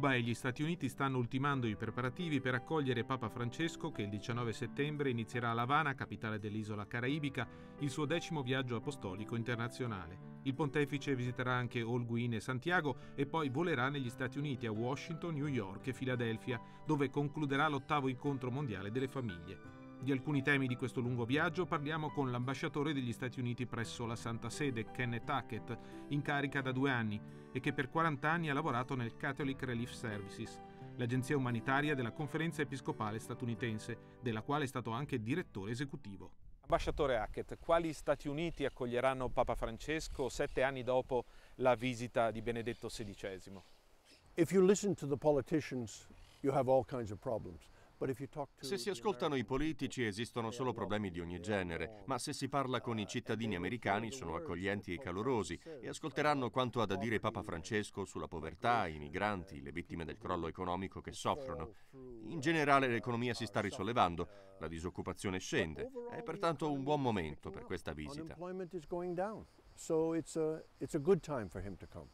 Cuba e gli Stati Uniti stanno ultimando i preparativi per accogliere Papa Francesco che il 19 settembre inizierà a Lavana, capitale dell'isola caraibica, il suo decimo viaggio apostolico internazionale. Il pontefice visiterà anche Holguin e Santiago e poi volerà negli Stati Uniti a Washington, New York e Filadelfia, dove concluderà l'ottavo incontro mondiale delle famiglie. Di alcuni temi di questo lungo viaggio parliamo con l'ambasciatore degli Stati Uniti presso la Santa Sede, Kenneth Hackett, in carica da due anni e che per 40 anni ha lavorato nel Catholic Relief Services, l'agenzia umanitaria della Conferenza Episcopale statunitense, della quale è stato anche direttore esecutivo. Ambasciatore Hackett, quali Stati Uniti accoglieranno Papa Francesco sette anni dopo la visita di Benedetto XVI? Se ascolti listen politici, the tutti i problemi. Se si ascoltano i politici esistono solo problemi di ogni genere, ma se si parla con i uh, cittadini americani sono accoglienti e calorosi e ascolteranno quanto ha da dire Papa Francesco sulla povertà, i migranti, le vittime del crollo economico che soffrono. In generale l'economia si sta risollevando, la disoccupazione scende, è pertanto un buon momento per questa visita. So it's a, it's a good time for him to come.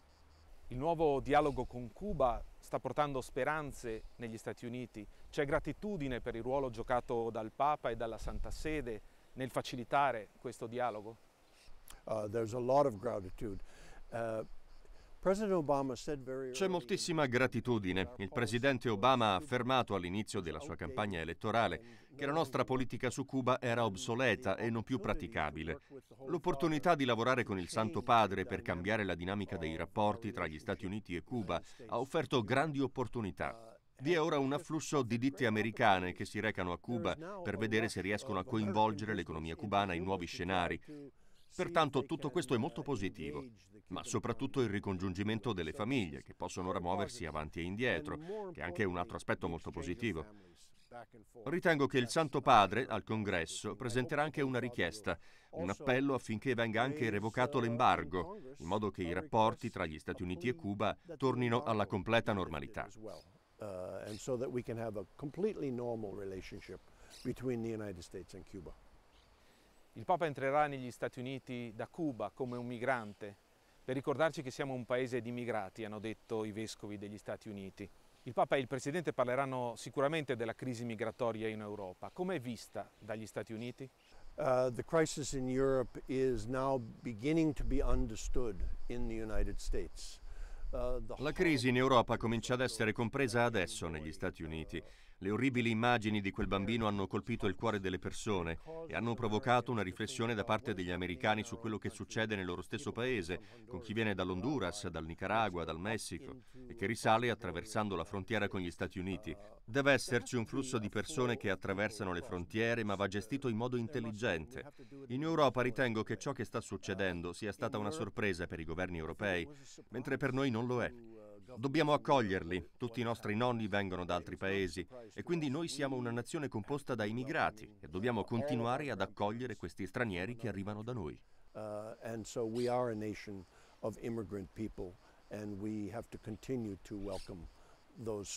Il nuovo dialogo con Cuba sta portando speranze negli Stati Uniti, c'è gratitudine per il ruolo giocato dal Papa e dalla Santa Sede nel facilitare questo dialogo? Uh, there's a lot of gratitude. Uh, c'è moltissima gratitudine. Il presidente Obama ha affermato all'inizio della sua campagna elettorale che la nostra politica su Cuba era obsoleta e non più praticabile. L'opportunità di lavorare con il Santo Padre per cambiare la dinamica dei rapporti tra gli Stati Uniti e Cuba ha offerto grandi opportunità. Uh, Vi è ora un afflusso di ditte americane che si recano a Cuba per vedere se riescono a coinvolgere l'economia cubana in nuovi scenari. Pertanto tutto questo è molto positivo, ma soprattutto il ricongiungimento delle famiglie, che possono ora muoversi avanti e indietro, che è anche un altro aspetto molto positivo. Ritengo che il Santo Padre al Congresso presenterà anche una richiesta, un appello affinché venga anche revocato l'embargo, in modo che i rapporti tra gli Stati Uniti e Cuba tornino alla completa normalità. Uh, and so that we can have a completely normal relationship between the United States and Cuba. Il Papa entrerà negli Stati Uniti da Cuba come un migrante, per ricordarci che siamo un paese di migrati, hanno detto i vescovi degli Stati Uniti. Il Papa e il Presidente parleranno sicuramente della crisi migratoria in Europa. Come è vista dagli Stati Uniti? Uh, the crisis in Europe is now beginning to be understood in the United States. Uh, La crisi in Europa comincia ad essere compresa adesso negli Stati Uniti. Le orribili immagini di quel bambino hanno colpito il cuore delle persone e hanno provocato una riflessione da parte degli americani su quello che succede nel loro stesso paese, con chi viene dall'Honduras, dal Nicaragua, dal Messico e che risale attraversando la frontiera con gli Stati Uniti. Deve esserci un flusso di persone che attraversano le frontiere, ma va gestito in modo intelligente. In Europa ritengo che ciò che sta succedendo sia stata una sorpresa per i governi europei, mentre per noi non lo è. Dobbiamo accoglierli. Tutti i nostri nonni vengono da altri paesi e quindi noi siamo una nazione composta da immigrati e dobbiamo continuare ad accogliere questi stranieri che arrivano da noi. Uh, and so we are a nation of immigrant people and we have to continue to welcome those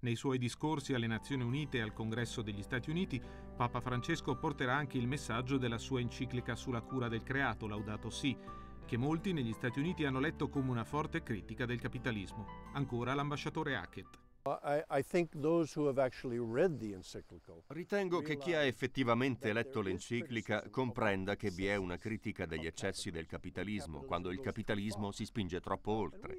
Nei suoi discorsi alle Nazioni Unite e al Congresso degli Stati Uniti, Papa Francesco porterà anche il messaggio della sua enciclica sulla cura del creato, Laudato Si, che molti negli Stati Uniti hanno letto come una forte critica del capitalismo. Ancora l'ambasciatore Hackett. Ritengo che chi ha effettivamente letto l'enciclica comprenda che vi è una critica degli eccessi del capitalismo quando il capitalismo si spinge troppo oltre.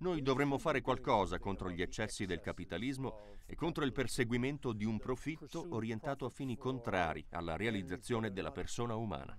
Noi dovremmo fare qualcosa contro gli eccessi del capitalismo e contro il perseguimento di un profitto orientato a fini contrari alla realizzazione della persona umana.